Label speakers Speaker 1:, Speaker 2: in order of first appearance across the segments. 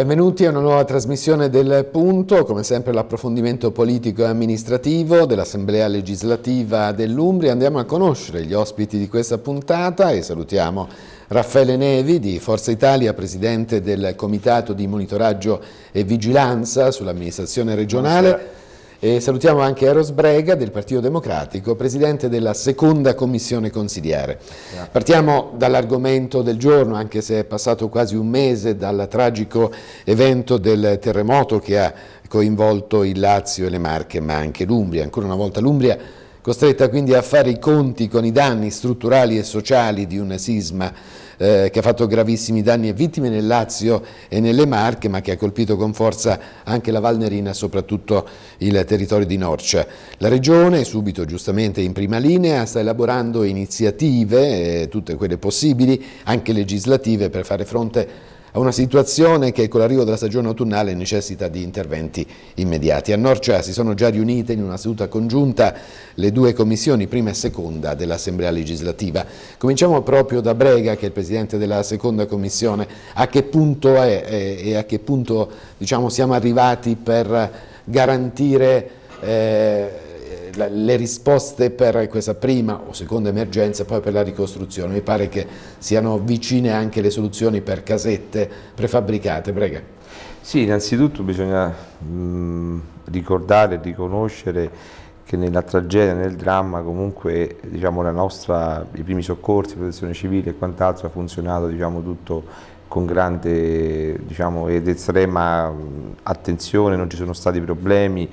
Speaker 1: Benvenuti a una nuova trasmissione del Punto, come sempre l'approfondimento politico e amministrativo dell'Assemblea legislativa dell'Umbria. Andiamo a conoscere gli ospiti di questa puntata e salutiamo Raffaele Nevi di Forza Italia, presidente del Comitato di Monitoraggio e Vigilanza sull'amministrazione regionale. Buonasera. E salutiamo anche Eros Brega del Partito Democratico, presidente della seconda commissione consigliere. Partiamo dall'argomento del giorno, anche se è passato quasi un mese dal tragico evento del terremoto che ha coinvolto il Lazio e le Marche, ma anche l'Umbria. Ancora una volta l'Umbria costretta quindi a fare i conti con i danni strutturali e sociali di un sisma eh, che ha fatto gravissimi danni e vittime nel Lazio e nelle Marche, ma che ha colpito con forza anche la Valnerina, soprattutto il territorio di Norcia. La Regione, subito giustamente in prima linea, sta elaborando iniziative, eh, tutte quelle possibili, anche legislative, per fare fronte a una situazione che con l'arrivo della stagione autunnale necessita di interventi immediati. A Norcia si sono già riunite in una seduta congiunta le due commissioni, prima e seconda, dell'Assemblea legislativa. Cominciamo proprio da Brega, che è il presidente della seconda commissione. A che punto è e a che punto diciamo, siamo arrivati per garantire... Eh, le risposte per questa prima o seconda emergenza e poi per la ricostruzione. Mi pare che siano vicine anche le soluzioni per casette prefabbricate. Prega.
Speaker 2: Sì, innanzitutto bisogna mh, mm, ricordare, riconoscere che nella tragedia, nel dramma comunque diciamo, nostra, i primi soccorsi, protezione civile e quant'altro ha funzionato diciamo, tutto con grande diciamo, ed estrema mm, attenzione, non ci sono stati problemi.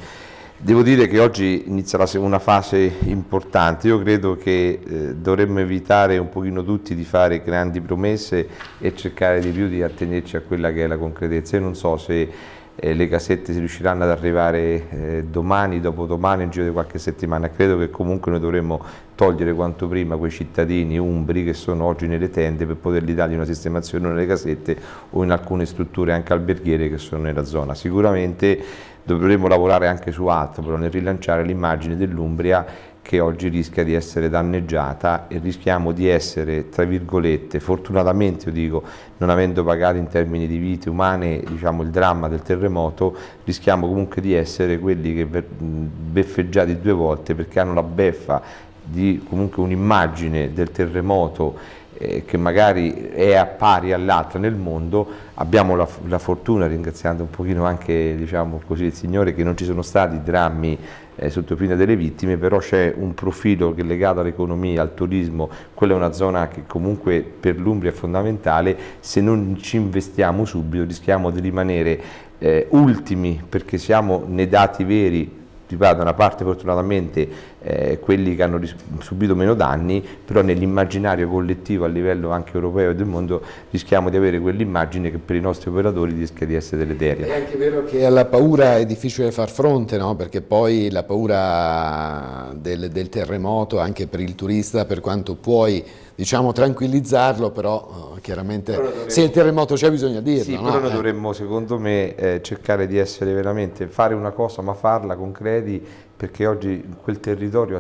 Speaker 2: Devo dire che oggi inizia una fase importante, io credo che eh, dovremmo evitare un pochino tutti di fare grandi promesse e cercare di più di attenerci a quella che è la concretezza. Io non so se eh, le casette si riusciranno ad arrivare eh, domani, dopodomani, in giro di qualche settimana, credo che comunque noi dovremmo togliere quanto prima quei cittadini umbri che sono oggi nelle tende per poterli dargli una sistemazione nelle casette o in alcune strutture anche alberghiere che sono nella zona. Sicuramente dovremmo lavorare anche su altro però nel rilanciare l'immagine dell'Umbria che oggi rischia di essere danneggiata e rischiamo di essere, tra virgolette, fortunatamente io dico, non avendo pagato in termini di vite umane diciamo, il dramma del terremoto, rischiamo comunque di essere quelli che beffeggiati due volte perché hanno la beffa di comunque un'immagine del terremoto eh, che magari è pari all'altra nel mondo, abbiamo la, la, fortuna, ringraziando un pochino anche diciamo così, il Signore, che non ci sono stati drammi eh, sotto pena delle vittime, però c'è un profilo che è legato all'economia, al turismo, quella è una zona che comunque per l'Umbria è fondamentale, se non ci investiamo subito rischiamo di rimanere eh, ultimi perché siamo nei dati veri da una parte fortunatamente eh, quelli che hanno subito meno danni, però nell'immaginario collettivo a livello anche europeo e del mondo rischiamo di avere quell'immagine che per i nostri operatori rischia di essere deleteria.
Speaker 1: È anche vero che alla paura è difficile far fronte, no? perché poi la paura del, del terremoto anche per il turista, per quanto puoi diciamo,
Speaker 2: tranquillizzarlo, però eh, chiaramente però dovremmo,
Speaker 1: se il terremoto c'è bisogna dirlo. Sì, no? però noi eh.
Speaker 2: dovremmo secondo me eh, cercare di essere veramente, fare una cosa ma farla con concreti perché oggi quel territorio,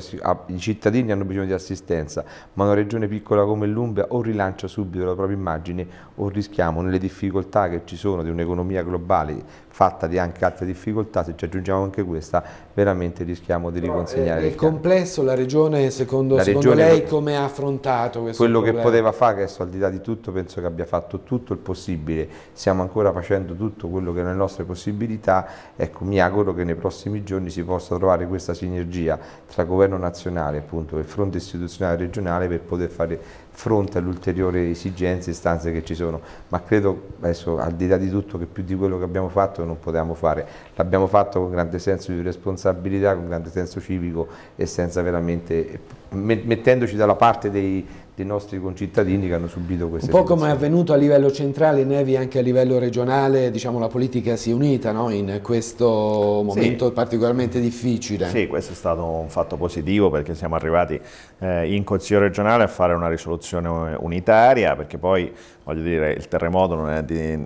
Speaker 2: i cittadini hanno bisogno di assistenza, ma una regione piccola come l'Umbria o rilancia subito la propria immagine o rischiamo nelle difficoltà che ci sono di un'economia globale fatta di anche altre difficoltà, se ci aggiungiamo anche questa, veramente rischiamo di riconsegnare. Eh, è
Speaker 1: complesso la regione, secondo, la secondo regione, lei, come ha affrontato questo Quello problema. che poteva
Speaker 2: fare, che adesso al di là di tutto, penso che abbia fatto tutto il possibile, stiamo ancora facendo tutto quello che è nelle nostre possibilità, ecco mi auguro che nei prossimi giorni si possa trovare questa sinergia tra governo nazionale appunto, e fronte istituzionale regionale per poter fare fronte alle ulteriori esigenze e istanze che ci sono, ma credo adesso al di là di tutto che più di quello che abbiamo fatto non potevamo fare, l'abbiamo fatto con grande senso di responsabilità, con grande senso civico e senza veramente mettendoci dalla parte dei, dei nostri concittadini che hanno subito queste Un po' situazioni. come è avvenuto
Speaker 1: a livello centrale, Nevi, anche a livello regionale, diciamo, la
Speaker 3: politica si è unita no? in questo momento sì. particolarmente difficile. Sì, questo è stato un fatto positivo perché siamo arrivati eh, in Consiglio regionale a fare una risoluzione unitaria, perché poi voglio dire, il terremoto non è di,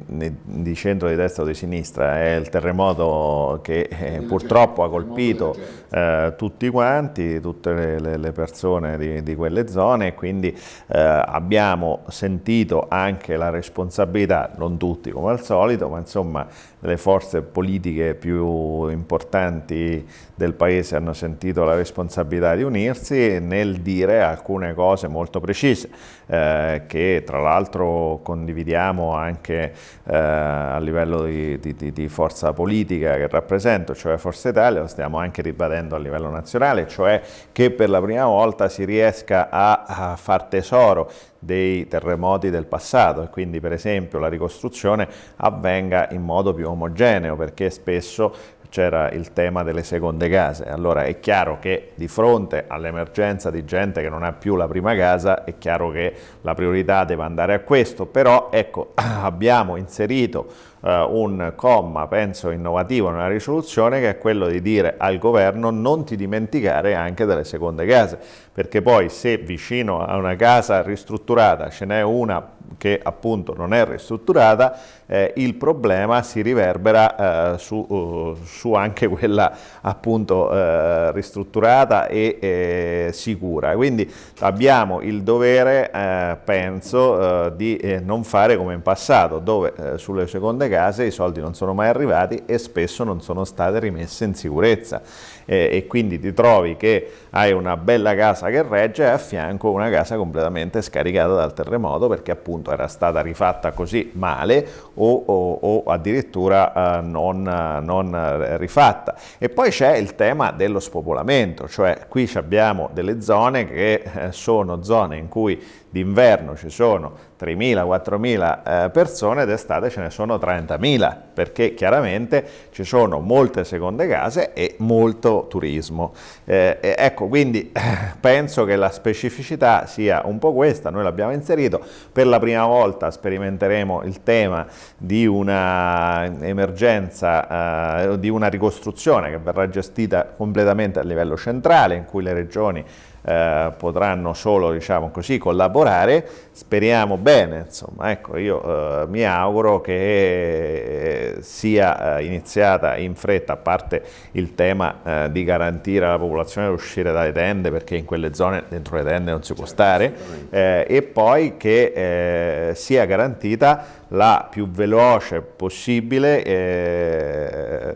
Speaker 3: di centro, di destra o di sinistra, è il terremoto che eh, purtroppo ha colpito eh, tutti quanti, tutte le, le persone di, di, quelle zone e quindi eh, abbiamo sentito anche la responsabilità, non tutti come al solito, ma insomma le forze politiche più importanti del paese hanno sentito la responsabilità di unirsi nel dire alcune cose molto precise eh, che tra l'altro condividiamo anche eh, a livello di, di, di, forza politica che rappresento, cioè Forza Italia, lo stiamo anche ribadendo a livello nazionale, cioè che per la prima volta si riesca a, a far tesoro dei terremoti del passato e quindi per esempio la ricostruzione avvenga in modo più omogeneo perché spesso c'era il tema delle seconde case. Allora è chiaro che di fronte all'emergenza di gente che non ha più la prima casa, è chiaro che la priorità deve andare a questo, però ecco, abbiamo inserito eh, un comma, penso, innovativo nella risoluzione che è quello di dire al governo non ti dimenticare anche delle seconde case, perché poi se vicino a una casa ristrutturata ce n'è una che appunto non è ristrutturata, eh, il problema si riverbera eh, su, uh, su, anche quella appunto eh, ristrutturata e eh, sicura. Quindi abbiamo il dovere, penso, di non fare come in passato, dove sulle seconde case i soldi non sono mai arrivati e spesso non sono state rimesse in sicurezza eh, e quindi ti trovi che hai una bella casa che regge e a fianco una casa completamente scaricata dal terremoto perché appunto era stata rifatta così male o, o, o addirittura eh, non, non, rifatta. E poi c'è il tema dello spopolamento, cioè qui abbiamo delle zone che eh, sono zone in cui d'inverno ci sono 3.000-4.000 eh, persone, d'estate ce ne sono 30.000 perché chiaramente ci sono molte seconde case e molto turismo. Eh, ecco, quindi eh, penso che la specificità sia un po' questa, noi l'abbiamo inserito, per la prima volta sperimenteremo il tema di una emergenza, eh, di una ricostruzione che verrà gestita completamente a livello centrale, in cui le regioni eh, potranno solo diciamo così, collaborare, speriamo bene, insomma, ecco, io eh, mi auguro che eh, eh, sia eh, iniziata in fretta, a parte il tema eh, di garantire alla popolazione di uscire dalle tende, perché in quelle zone dentro le tende non si può stare, eh, e poi che eh, sia garantita la più veloce possibile eh,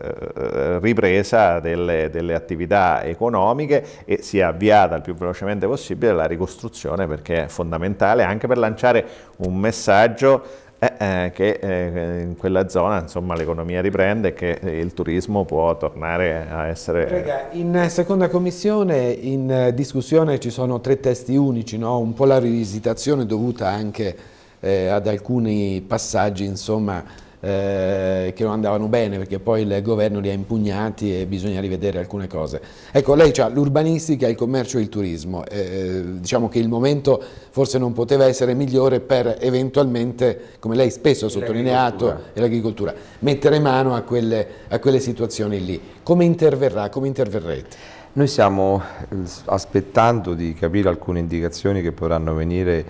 Speaker 3: ripresa delle, delle, attività economiche e sia avviata il più velocemente possibile la ricostruzione perché è fondamentale anche per lanciare un messaggio eh, eh, che eh, in quella zona l'economia riprende e che eh, il turismo può tornare a essere...
Speaker 1: in seconda commissione in discussione ci sono tre testi unici, no? un po' la rivisitazione dovuta anche eh, ad alcuni passaggi insomma, eh, che non andavano bene perché poi il governo li ha impugnati e bisogna rivedere alcune cose. Ecco, lei ha l'urbanistica, il commercio e il turismo, eh, eh, diciamo che il momento forse non poteva essere migliore per eventualmente, come lei spesso ha sottolineato, l'agricoltura, mettere
Speaker 2: mano a quelle, a quelle situazioni lì. Come interverrà, come interverrete? Noi stiamo eh, aspettando di capire alcune indicazioni che potranno venire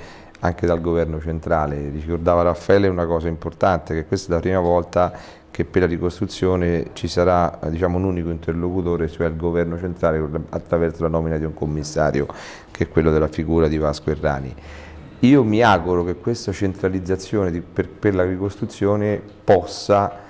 Speaker 2: anche dal governo centrale. Ricordava Raffaele una cosa importante, che questa è la prima volta che per la ricostruzione ci sarà diciamo, un unico interlocutore, cioè il governo centrale, attraverso la nomina di un commissario, che è quello della figura di Vasco Errani. Io mi auguro che questa centralizzazione di, per, per la ricostruzione possa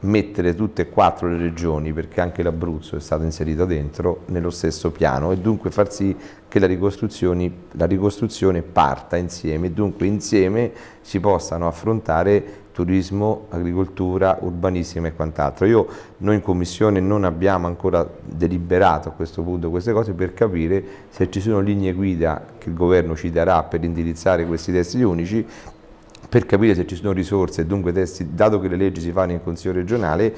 Speaker 2: mettere tutte e quattro le regioni, perché anche l'Abruzzo è stata inserita dentro, nello stesso piano e dunque far sì che la ricostruzione, la ricostruzione parta insieme e dunque insieme si possano affrontare turismo, agricoltura, urbanismo e quant'altro. Io, noi in Commissione non abbiamo ancora deliberato a questo punto queste cose per capire se ci sono linee guida che il Governo ci darà per indirizzare questi testi unici per capire se ci sono risorse e dunque testi, dato che le leggi si fanno in consiglio regionale,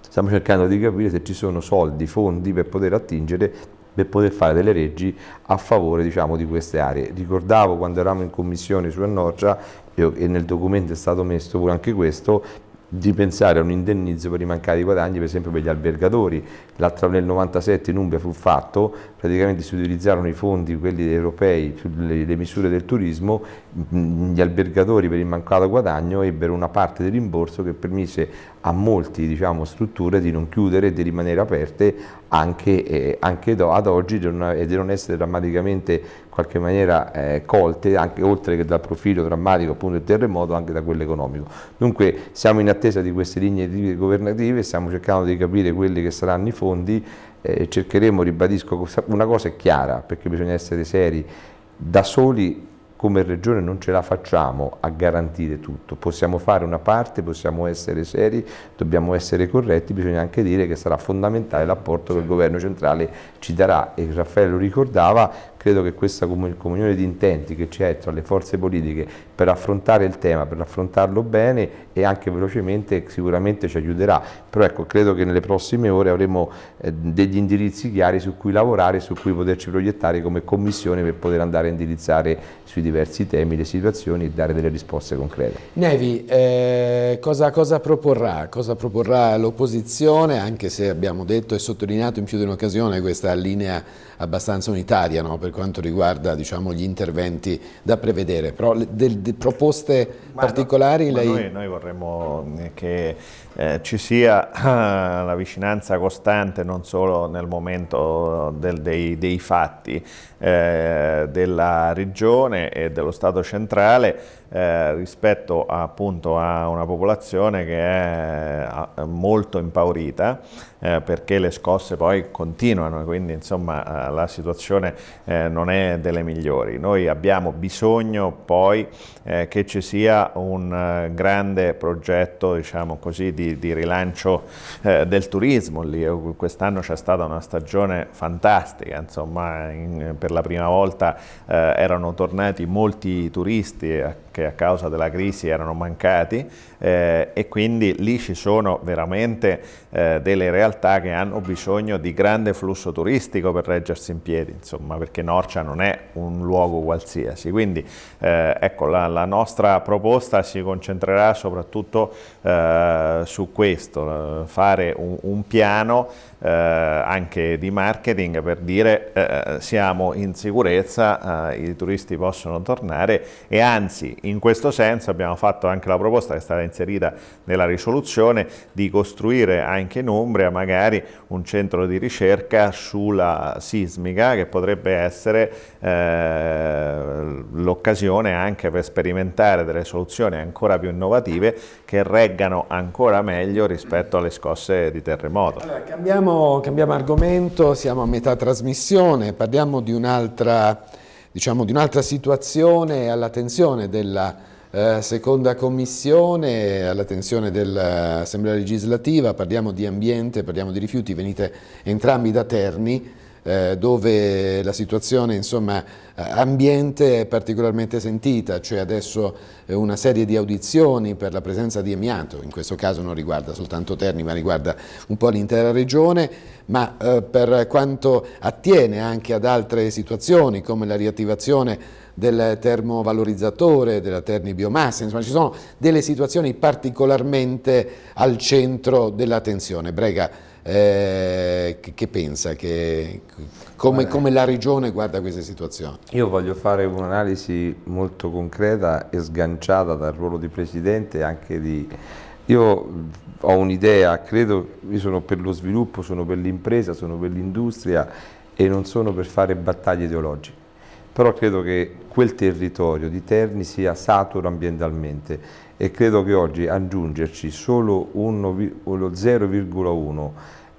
Speaker 2: stiamo cercando di capire se ci sono soldi, fondi per poter attingere per poter fare delle leggi a favore diciamo, di queste aree. Ricordavo quando eravamo in commissione su Annorcia, e nel documento è stato messo pure anche questo, di pensare a un indennizzo per i mancati guadagni, per esempio per gli albergatori. L'altra nel 97 in Umbria fu fatto, praticamente si utilizzarono i fondi, quelli europei, sulle misure del turismo, gli albergatori per il mancato guadagno ebbero una parte del rimborso che permise a molte diciamo, strutture di non chiudere e di rimanere aperte anche, eh, anche ad oggi e di non essere drammaticamente in qualche maniera eh, colte, anche, oltre che dal profilo drammatico appunto del terremoto, anche da quello economico. Dunque siamo in attesa di queste linee governative, stiamo cercando di capire quelli che saranno i fondi eh, cercheremo, ribadisco, una cosa è chiara, perché bisogna essere seri, da soli come regione non ce la facciamo a garantire tutto, possiamo fare una parte, possiamo essere seri, dobbiamo essere corretti, bisogna anche dire che sarà fondamentale l'apporto che il governo centrale ci darà e Raffaele lo ricordava Credo che questa comunione di intenti che c'è tra le forze politiche per affrontare il tema, per affrontarlo bene e anche velocemente sicuramente ci aiuterà. Però ecco, credo che nelle prossime ore avremo eh, degli indirizzi chiari su cui lavorare, su cui poterci proiettare come Commissione per poter andare a indirizzare sui diversi temi le situazioni e dare delle risposte concrete.
Speaker 1: Nevi, eh, cosa, cosa proporrà? Cosa proporrà l'opposizione, anche se abbiamo detto e sottolineato in più di un'occasione questa linea abbastanza unitaria no? per quanto riguarda diciamo, gli interventi da prevedere, però de, de, proposte ma particolari no, lei... Noi,
Speaker 3: noi, vorremmo eh, che eh, ci sia eh, la vicinanza costante non solo nel momento del, dei, dei, fatti eh, della regione e dello Stato centrale, eh, rispetto appunto a una popolazione che è eh, molto impaurita eh, perché le scosse poi continuano quindi insomma eh, la situazione eh, non è delle migliori. Noi abbiamo bisogno poi eh, che ci sia un grande progetto diciamo così di, di rilancio del turismo lì. Quest'anno c'è stata una stagione fantastica, insomma in, per la prima volta erano tornati molti turisti che che a causa della crisi erano mancati eh, e quindi lì ci sono veramente eh, delle realtà che hanno bisogno di grande flusso turistico per reggersi in piedi, insomma, perché Norcia non è un luogo qualsiasi. Quindi eh, ecco, la, la, nostra proposta si concentrerà soprattutto eh, su questo, eh, fare un, un piano eh, anche di marketing per dire eh, siamo in sicurezza, eh, i turisti possono tornare e anzi in questo senso abbiamo fatto anche la proposta che è stata inserita nella risoluzione di costruire anche in Umbria magari un centro di ricerca sulla sismica che potrebbe essere eh, l'occasione anche per sperimentare delle soluzioni ancora più innovative che reggano ancora meglio rispetto alle scosse di terremoto. Allora,
Speaker 1: cambiamo Cambiamo, cambiamo, argomento, siamo a metà trasmissione, parliamo di un'altra diciamo, un situazione all'attenzione della eh, seconda commissione, all'attenzione dell'Assemblea legislativa, parliamo di ambiente, parliamo di rifiuti, venite entrambi da Terni. Eh, dove la situazione insomma, eh, ambiente è particolarmente sentita, cioè adesso eh, una serie di audizioni per la presenza di amianto, in questo caso non riguarda soltanto Terni ma riguarda un po' l'intera regione, ma eh, per quanto attiene anche ad altre situazioni come la riattivazione del termovalorizzatore, della terni biomassa, insomma ci sono delle situazioni particolarmente al centro dell'attenzione. Brega eh, che, che, pensa, che, come, come, la regione guarda
Speaker 2: questa situazione? Io voglio fare un'analisi molto concreta e sganciata dal ruolo di Presidente anche di... Io ho un'idea, credo, io sono per lo sviluppo, sono per l'impresa, sono per l'industria e non sono per fare battaglie ideologiche però credo che quel territorio di Terni sia saturo ambientalmente e credo che oggi aggiungerci solo uno, lo 0,1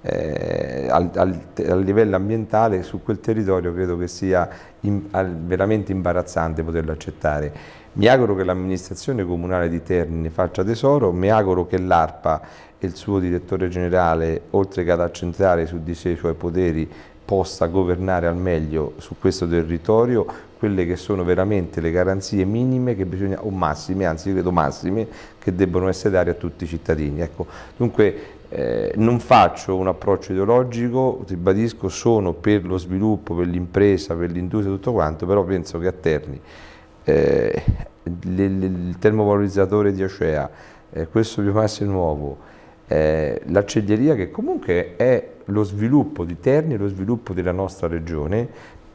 Speaker 2: eh, al, al, a livello ambientale su quel territorio credo che sia in, al, veramente imbarazzante poterlo accettare. Mi auguro che l'amministrazione comunale di Terni ne faccia tesoro, mi auguro che l'ARPA e il suo direttore generale, oltre che ad accentrare su di sé i suoi poteri, possa governare al meglio su questo territorio quelle che sono veramente le garanzie minime bisogna, o massime, anzi credo massime, che debbono essere date a tutti i cittadini. Ecco, dunque eh, non faccio un approccio ideologico, ribadisco, sono per lo sviluppo, per l'impresa, per l'industria tutto quanto, però penso che a Terni eh, il termovalorizzatore di Acea, eh, questo biomasse nuovo, eh, l'acciaieria che comunque è lo sviluppo di Terni, e lo sviluppo della nostra regione,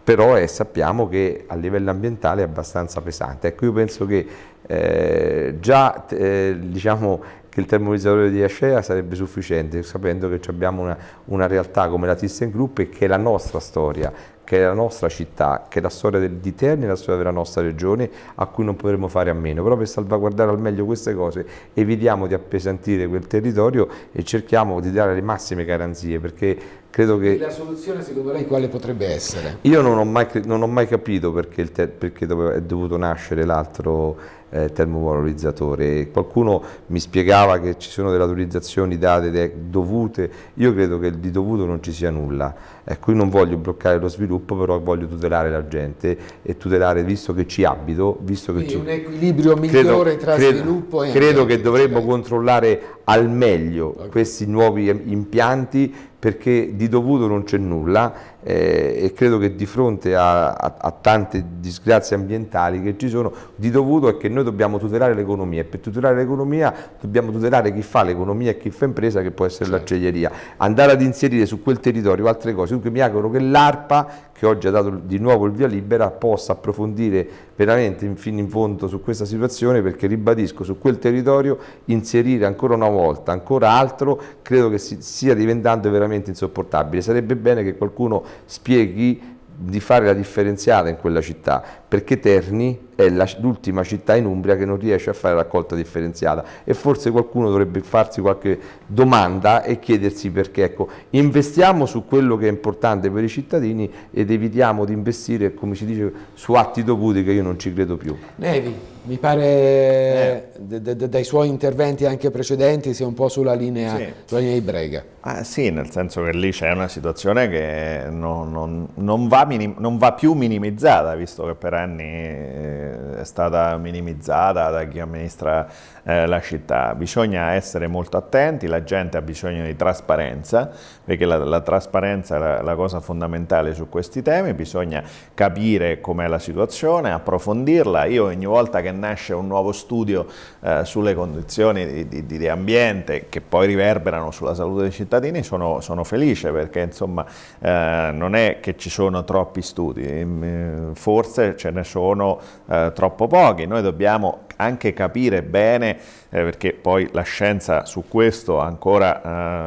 Speaker 2: però è, eh, sappiamo che a livello ambientale è abbastanza pesante. Ecco, io penso che eh, già eh, diciamo, che il termovalorizzatore di Ascea sarebbe sufficiente, sapendo che abbiamo una, una realtà come la Thyssen Group e che è la nostra storia, che è la nostra città, che è la storia del, di Terni, la storia della nostra regione, a cui non potremmo fare a meno. Però per salvaguardare al meglio queste cose evitiamo di appesantire quel territorio e cerchiamo di dare le massime garanzie, perché Credo che... la
Speaker 1: soluzione secondo lei quale potrebbe essere?
Speaker 2: Io non ho mai, non ho mai capito perché, perché doveva, è dovuto nascere l'altro eh, termovalorizzatore. Qualcuno mi spiegava che ci sono delle autorizzazioni date dovute, io credo che di dovuto non ci sia nulla. Ecco, io non voglio bloccare lo sviluppo, però voglio tutelare la gente e tutelare, visto che ci abito, visto che Quindi ci... un equilibrio migliore credo, tra credo, sviluppo e... Credo che dovremmo controllare al meglio okay. questi nuovi impianti perché di dovuto non c'è nulla eh, e credo che di fronte a, a, a, tante disgrazie ambientali che ci sono, di dovuto è che noi dobbiamo tutelare l'economia e per tutelare l'economia dobbiamo tutelare chi fa l'economia e chi fa impresa che può essere certo. l'acciaieria, andare ad inserire su quel territorio altre cose, dunque mi auguro che l'ARPA che oggi ha dato di nuovo il via libera, possa approfondire veramente fino in fondo su questa situazione perché ribadisco su quel territorio inserire ancora una volta, ancora altro, credo che si, stia diventando veramente insopportabile. Sarebbe bene che qualcuno spieghi di fare la differenziata in quella città, perché Terni è l'ultima città in Umbria che non riesce a fare raccolta differenziata e forse qualcuno dovrebbe farsi qualche domanda e chiedersi perché. Ecco, investiamo su quello che è importante per i cittadini ed evitiamo di investire, come si dice, su atti dovuti che io non ci credo più.
Speaker 1: Nevi, mi pare eh. dai suoi interventi anche precedenti sia un po' sulla linea, sì.
Speaker 3: sulla linea di Brega. Ah, sì, nel senso che lì c'è una situazione che non, non, non va minim- non va più minimizzata, visto che per anni eh, è stata minimizzata da chi amministra eh, la città. Bisogna essere molto attenti, la gente ha bisogno di trasparenza, perché la, la trasparenza è la, la, cosa fondamentale su questi temi, bisogna capire com'è la situazione, approfondirla. Io ogni volta che nasce un nuovo studio eh, sulle condizioni di, di, di, ambiente che poi riverberano sulla salute dei cittadini sono, sono felice perché insomma eh, non è che ci sono troppi studi, ehm, forse ce ne sono eh, troppo pochi, noi dobbiamo anche capire bene eh, perché poi la scienza su questo ancora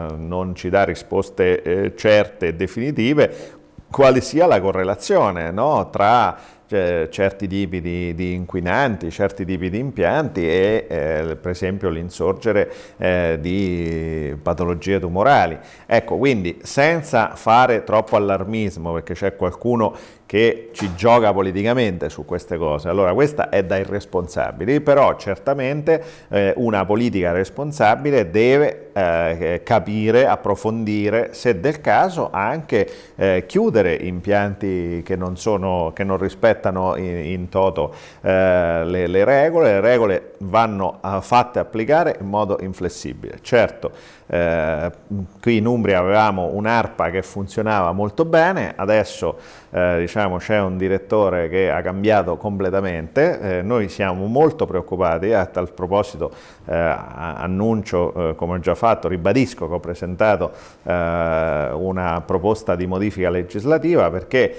Speaker 3: eh, non ci dà risposte eh, certe e definitive, quale sia la correlazione no? tra eh, certi tipi di, di, inquinanti, certi tipi di impianti e eh, per esempio l'insorgere eh, di patologie tumorali. Ecco, quindi senza fare troppo allarmismo, perché c'è qualcuno che ci gioca politicamente su queste cose. Allora questa è da irresponsabili, però certamente eh, una politica responsabile deve eh, capire, approfondire, se del caso anche eh, chiudere impianti che non, sono, che non rispettano in, in toto eh, le, le, regole, le regole vanno eh, fatte applicare in modo inflessibile. Certo, eh, qui in Umbria avevamo un'ARPA che funzionava molto bene, adesso eh, diciamo, c'è un direttore che ha cambiato completamente, eh, noi siamo molto preoccupati, a tal proposito eh, annuncio, eh, come ho già fatto, ribadisco che ho presentato eh, una proposta di modifica legislativa perché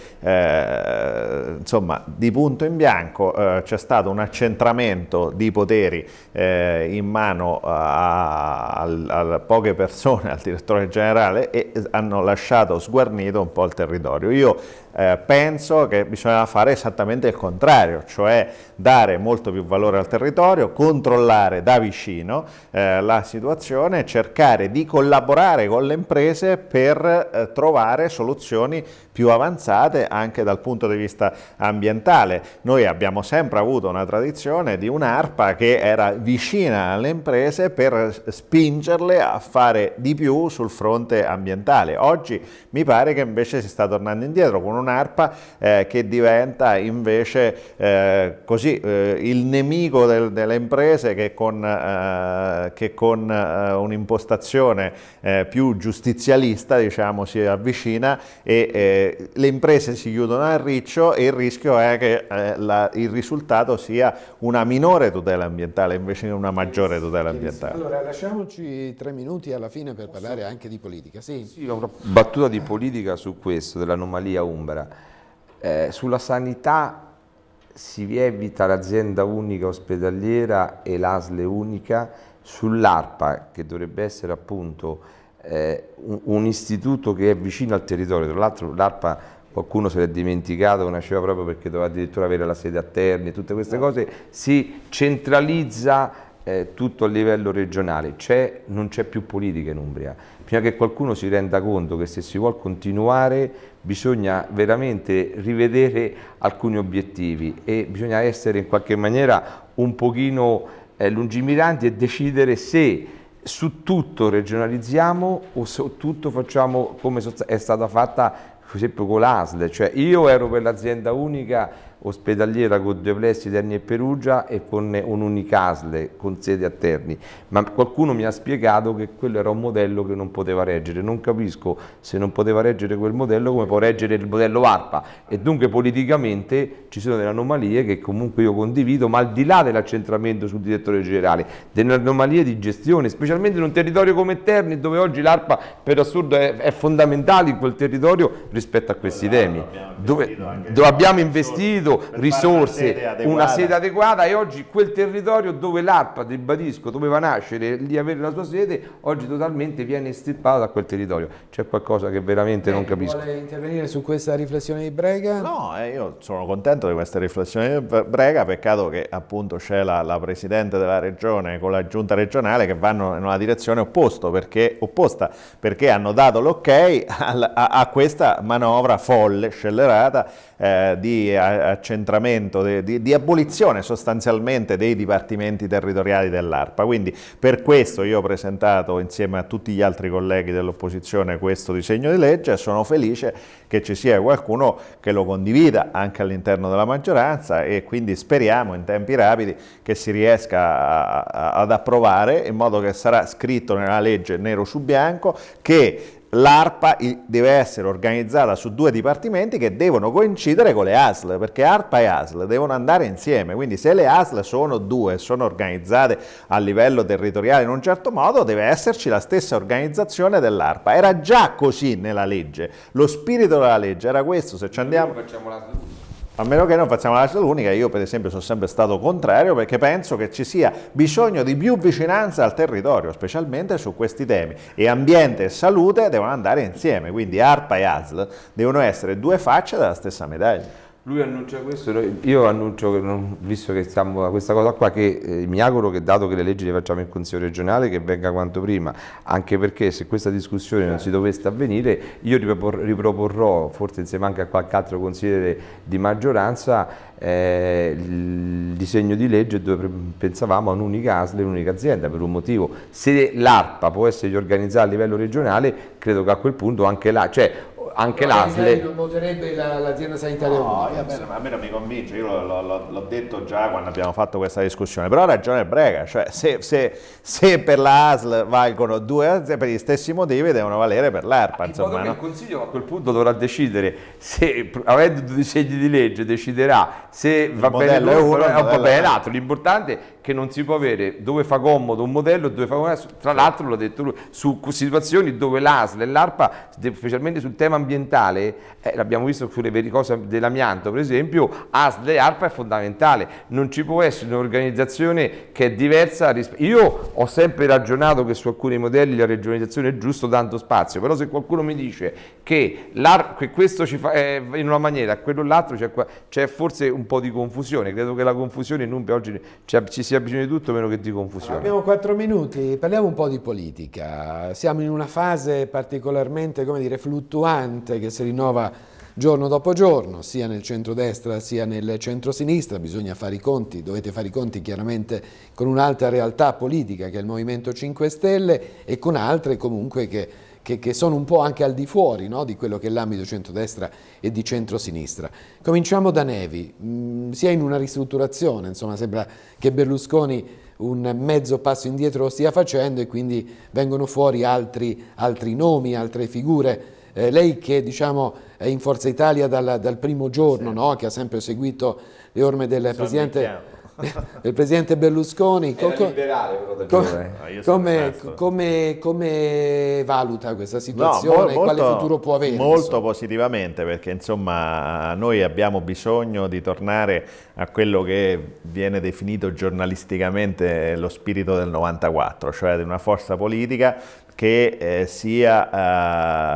Speaker 3: insomma, di punto in bianco c'è stato un accentramento di poteri in mano al, al poco poche persone al direttore generale e hanno lasciato sguarnito un po' il territorio. Io eh, penso che bisognava fare esattamente il contrario, cioè dare molto più valore al territorio, controllare da vicino eh, la situazione, cercare di collaborare con le imprese per eh, trovare soluzioni più avanzate anche dal punto di vista ambientale. Noi abbiamo sempre avuto una tradizione di un'ARPA che era vicina alle imprese per spingerle a fare di più sul fronte ambientale. Oggi mi pare che invece si sta tornando indietro con un'ARPA eh, che diventa invece eh, così, eh, il nemico del, delle imprese che con, eh, che con eh, un'impostazione eh, più giustizialista diciamo, si avvicina e le imprese si chiudono al riccio e il rischio è che la, il risultato sia una minore tutela ambientale invece di una maggiore tutela ambientale.
Speaker 1: Allora lasciamoci tre minuti venuti alla fine per parlare anche di politica. Sì, sì
Speaker 2: una battuta di politica su questo, dell'anomalia umbra. Eh, sulla sanità si evita l'azienda unica ospedaliera e l'ASLE unica, sull'ARPA, che dovrebbe essere appunto eh, un, un istituto che è vicino al territorio, tra l'altro l'ARPA qualcuno se l'è dimenticato, nasceva proprio perché doveva addirittura avere la sede a Terni, tutte queste eh. cose, si centralizza eh, tutto a livello regionale, non c'è più politica in Umbria. Prima che qualcuno si renda conto che se si vuole continuare bisogna veramente rivedere alcuni obiettivi e bisogna essere in qualche maniera un pochino eh, lungimiranti e decidere se su tutto regionalizziamo o su tutto facciamo come è stata fatta per esempio con l'ASL, cioè io ero per l'azienda unica ospedaliera con due plessi Terni e Perugia e con un'unica ASL con sede a Terni, ma qualcuno mi ha spiegato che quello era un modello che non poteva reggere, non capisco se non poteva reggere quel modello come può reggere il modello ARPA e dunque politicamente ci sono delle anomalie che comunque io condivido, ma al di là dell'accentramento sul direttore generale, delle anomalie di gestione, specialmente in un territorio come Terni dove oggi l'ARPA per assurdo è, è, fondamentale in quel territorio rispetto a questi temi, dove, dove abbiamo investito risorse, una sede, una sede, adeguata e oggi quel territorio dove l'ARPA, ribadisco, doveva nascere lì avere la sua sede, oggi totalmente viene
Speaker 3: estirpato da quel territorio. C'è qualcosa che veramente Beh, non eh, capisco.
Speaker 1: Vuole intervenire su questa riflessione di
Speaker 3: Brega? No, eh, io sono contento di questa riflessione di Brega, peccato che appunto c'è la, la Presidente della Regione con la Giunta regionale che vanno in una direzione opposta perché, opposta, perché hanno dato l'ok a, a, questa manovra folle, scellerata eh, di a, eh, accentramento, di, di, di abolizione sostanzialmente dei dipartimenti territoriali dell'ARPA. Quindi per questo io ho presentato insieme a tutti gli altri colleghi dell'opposizione questo disegno di legge e sono felice che ci sia qualcuno che lo condivida anche all'interno della maggioranza e quindi speriamo in tempi rapidi che si riesca a, a, ad approvare in modo che sarà scritto nella legge nero su bianco che l'ARPA deve essere organizzata su due dipartimenti che devono coincidere con le ASL, perché ARPA e ASL devono andare insieme, quindi se le ASL sono due, e sono organizzate a livello territoriale in un certo modo, deve esserci la stessa organizzazione dell'ARPA. Era già così nella legge, lo spirito della legge era questo, se ci andiamo... A meno che non facciamo la unica, io per esempio sono sempre stato contrario perché penso che ci sia bisogno di più vicinanza al territorio, specialmente su questi temi. E ambiente e salute devono andare insieme, quindi ARPA e ASL devono essere due facce della stessa medaglia. Lui annuncia questo? Io annuncio, che, visto che stiamo a questa cosa qua, che
Speaker 2: eh, mi auguro che dato che le leggi le facciamo in Consiglio regionale, che venga quanto prima, anche perché se questa discussione non si certo. dovesse avvenire, io riproporrò, forse insieme anche a qualche altro consigliere di maggioranza, eh, il disegno di legge dove pensavamo a un'unica ASL e un'unica azienda, per un motivo. Se l'ARPA può essere riorganizzata a livello regionale, credo che a quel punto anche là, cioè anche l'ASLE
Speaker 3: non voterebbe l'azienda sanitaria no, a, me, a me non mi convince io l'ho detto già quando abbiamo fatto questa discussione però ha ragione Brega cioè se, se, se per la valgono due aziende per gli stessi motivi devono valere per l'ARPA insomma no? il Consiglio a quel punto dovrà decidere se avendo
Speaker 2: due disegni di legge deciderà se il va bene l'uno o va bene l'altro l'importante che non si può avere dove fa comodo un modello dove fa comodo, tra certo. l'altro l'ha detto lui, su situazioni dove l'ASL e l'ARPA, specialmente sul tema ambientale, eh, l'abbiamo visto sulle cose dell'amianto per esempio, ASL e ARPA è fondamentale, non ci può essere un'organizzazione che è diversa, io ho sempre ragionato che su alcuni modelli la regionalizzazione è giusto dando spazio, però se qualcuno mi dice che, che questo ci fa eh, in una maniera, quello l'altro c'è forse un po' di confusione, credo che la confusione in Umbria oggi ci sia si bisogno di tutto meno che di confusione. abbiamo
Speaker 1: quattro minuti, parliamo un po' di politica. Siamo in una fase particolarmente dire, fluttuante che si rinnova giorno dopo giorno, sia nel centrodestra sia nel centrosinistra, bisogna fare i conti, dovete fare i conti chiaramente con un'altra realtà politica che è il Movimento 5 Stelle e con altre comunque che che, che, sono un po' anche al di fuori no? di quello che è l'ambito centrodestra e di centrosinistra. Cominciamo da Nevi, mm, si è in una ristrutturazione, insomma sembra che Berlusconi un mezzo passo indietro lo stia facendo e quindi vengono fuori altri, altri nomi, altre figure. Eh, lei che diciamo, è in Forza Italia dal, dal primo giorno, sì. no? che ha sempre seguito le orme del Sono Presidente del presidente Berlusconi. Era co- liberale
Speaker 2: però del ah, come,
Speaker 1: come, come, valuta questa situazione? No, molto, Quale futuro può avere? Molto insomma?
Speaker 3: positivamente perché insomma noi abbiamo bisogno di tornare a quello che viene definito giornalisticamente lo spirito del 94, cioè di una forza politica che eh, sia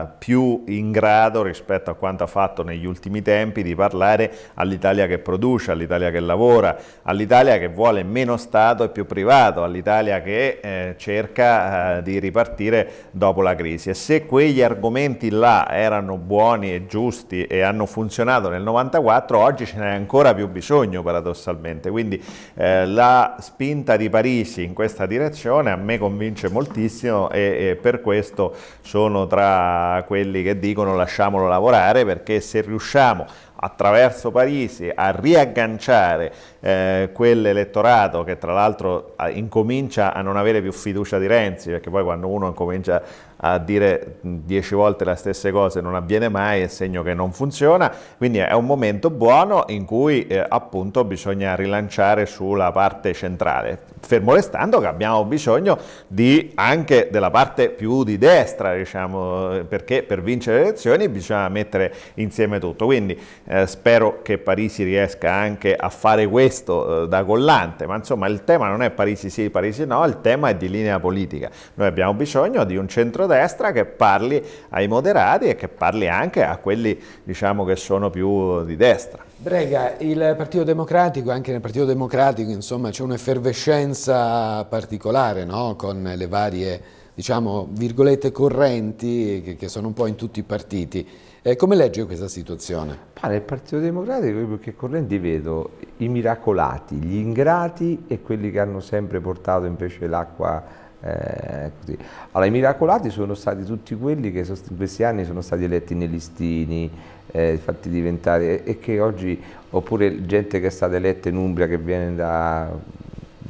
Speaker 3: eh, più in grado rispetto a quanto ha fatto negli ultimi tempi di parlare all'Italia che produce, all'Italia che lavora, all'Italia che vuole meno Stato e più privato, all'Italia che eh, cerca eh, di ripartire dopo la crisi. E se quegli argomenti là erano buoni e giusti e hanno funzionato nel 94, oggi ce n'è ancora più bisogno paradossalmente. Quindi eh, la spinta di Parisi in questa direzione a me convince moltissimo e, e per questo sono tra quelli che dicono lasciamolo lavorare perché se riusciamo attraverso Parisi a riagganciare eh, quell'elettorato che tra l'altro incomincia a non avere più fiducia di Renzi, perché poi quando uno incomincia a dire mm, dieci volte le stesse cose non avviene mai, è segno che non funziona, quindi è un momento buono in cui eh, appunto bisogna rilanciare sulla parte centrale, fermo restando che abbiamo bisogno di, anche della parte più di destra, diciamo, eh, perché per vincere le elezioni bisogna mettere insieme tutto, quindi eh, spero che Parisi riesca anche a fare questo eh, da collante, ma insomma il tema non è Parisi sì, Parisi no, il tema è di linea politica. Noi abbiamo bisogno di un centrodestra che parli ai moderati e che parli anche a quelli diciamo, che sono più di destra.
Speaker 1: Brega, il Partito Democratico, anche nel Partito Democratico insomma c'è un'effervescenza particolare no? con le varie diciamo, virgolette
Speaker 2: correnti che, che sono un po' in tutti i partiti. Eh, come legge questa situazione? Ma nel Partito Democratico io che correnti vedo i miracolati, gli ingrati e quelli che hanno sempre portato invece l'acqua eh, allora, i miracolati sono stati tutti quelli che in questi anni sono stati eletti nei listini, eh, fatti diventare, e che oggi, oppure gente che è stata eletta in Umbria che viene da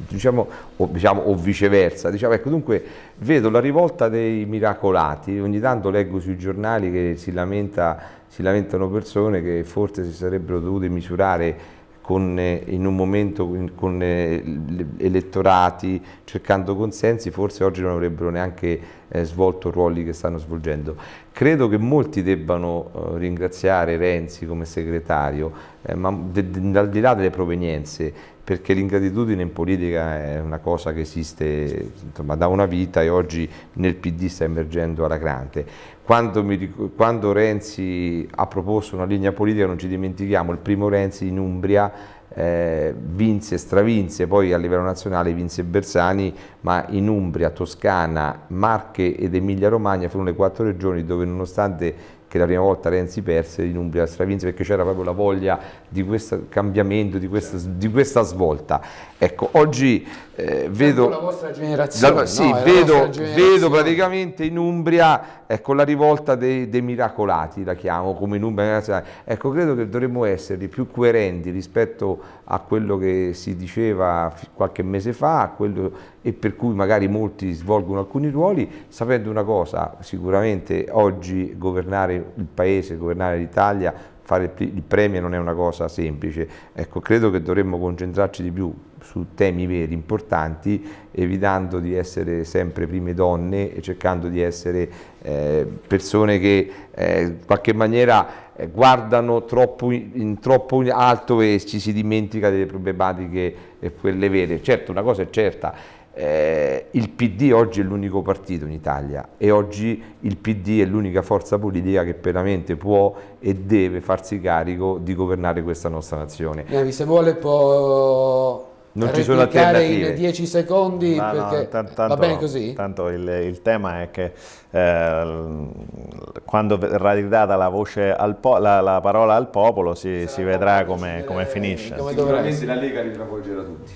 Speaker 2: diciamo, o, diciamo, o viceversa. Diciamo, ecco, dunque vedo la rivolta dei miracolati, ogni tanto leggo sui giornali che si, lamenta, si lamentano persone che forse si sarebbero dovute misurare con, eh, in un momento con eh, elettorati cercando consensi, forse oggi non avrebbero neanche eh, svolto ruoli che stanno svolgendo. Credo che molti debbano eh, ringraziare Renzi come segretario, eh, ma al di là delle provenienze, perché l'ingratitudine in politica è una cosa che esiste insomma, da una vita e oggi nel PD sta emergendo alla grande. Quando, mi, quando Renzi ha proposto una linea politica, non ci dimentichiamo, il primo Renzi in Umbria eh, vinse, stravinse, poi a livello nazionale vinse Bersani, ma in Umbria, Toscana, Marche ed Emilia Romagna furono le quattro regioni dove nonostante che la prima volta Renzi perse in Umbria stravinse perché c'era proprio la voglia di questo cambiamento, di questa, di questa svolta. Ecco, oggi eh, vedo, la vostra generazione, la, sì, vedo, la generazione. vedo, praticamente in Umbria ecco, la rivolta dei, dei, miracolati, la chiamo come in Umbria. Eh, cioè, ecco, credo che dovremmo essere più coerenti rispetto a quello che si diceva qualche mese fa quello, e per cui magari molti svolgono alcuni ruoli, sapendo una cosa, sicuramente oggi governare il paese, governare l'Italia fare il premio non è una cosa semplice. Ecco, credo che dovremmo concentrarci di più su temi veri, importanti, evitando di essere sempre prime donne e cercando di essere eh, persone che eh, in qualche maniera eh, guardano troppo in, in, troppo alto e ci si dimentica delle problematiche e eh, quelle vere. Certo, una cosa è certa, eh, il PD oggi è l'unico partito in Italia e oggi il PD è l'unica forza politica che veramente può e deve farsi carico di
Speaker 3: governare questa nostra nazione.
Speaker 1: Eh, se vuole può non ci sono alternative. in 10 secondi no, perché no, tanto, va bene così?
Speaker 3: Tanto il, il tema è che eh, quando verrà ridata la, la, la, parola al popolo si, si vedrà come, come, finisce. Come Sicuramente la
Speaker 2: Lega li travolgerà tutti.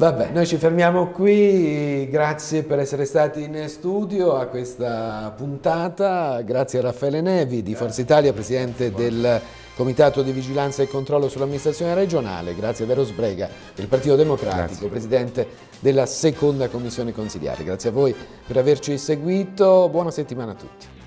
Speaker 3: Vabbè, noi ci
Speaker 1: fermiamo qui, grazie per essere stati in studio a questa puntata, grazie a Raffaele Nevi di Forza Italia, Presidente del Comitato di Vigilanza e Controllo sull'Amministrazione Regionale, grazie a Vero Sbrega del Partito Democratico, grazie. Presidente della Seconda Commissione Consigliare, grazie a voi per averci seguito, buona settimana a tutti.